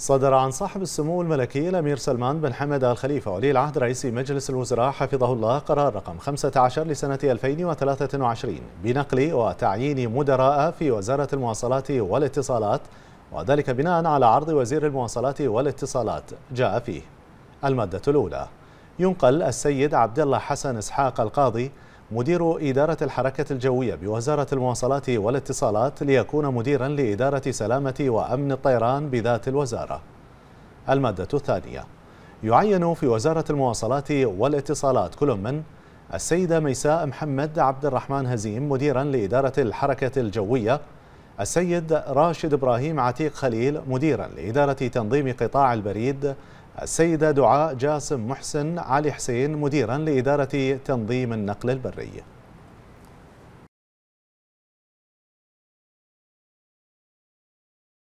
صدر عن صاحب السمو الملكي الأمير سلمان بن حمد الخليفة ولي العهد رئيس مجلس الوزراء حفظه الله قرار رقم 15 لسنة 2023 بنقل وتعيين مدراء في وزارة المواصلات والاتصالات وذلك بناء على عرض وزير المواصلات والاتصالات جاء فيه المادة الأولى ينقل السيد عبد الله حسن إسحاق القاضي مدير إدارة الحركة الجوية بوزارة المواصلات والاتصالات ليكون مديرا لإدارة سلامة وأمن الطيران بذات الوزارة المادة الثانية يعين في وزارة المواصلات والاتصالات كل من السيدة ميساء محمد عبد الرحمن هزيم مديرا لإدارة الحركة الجوية السيد راشد إبراهيم عتيق خليل مديرا لإدارة تنظيم قطاع البريد السيدة دعاء جاسم محسن علي حسين مديرا لإدارة تنظيم النقل البري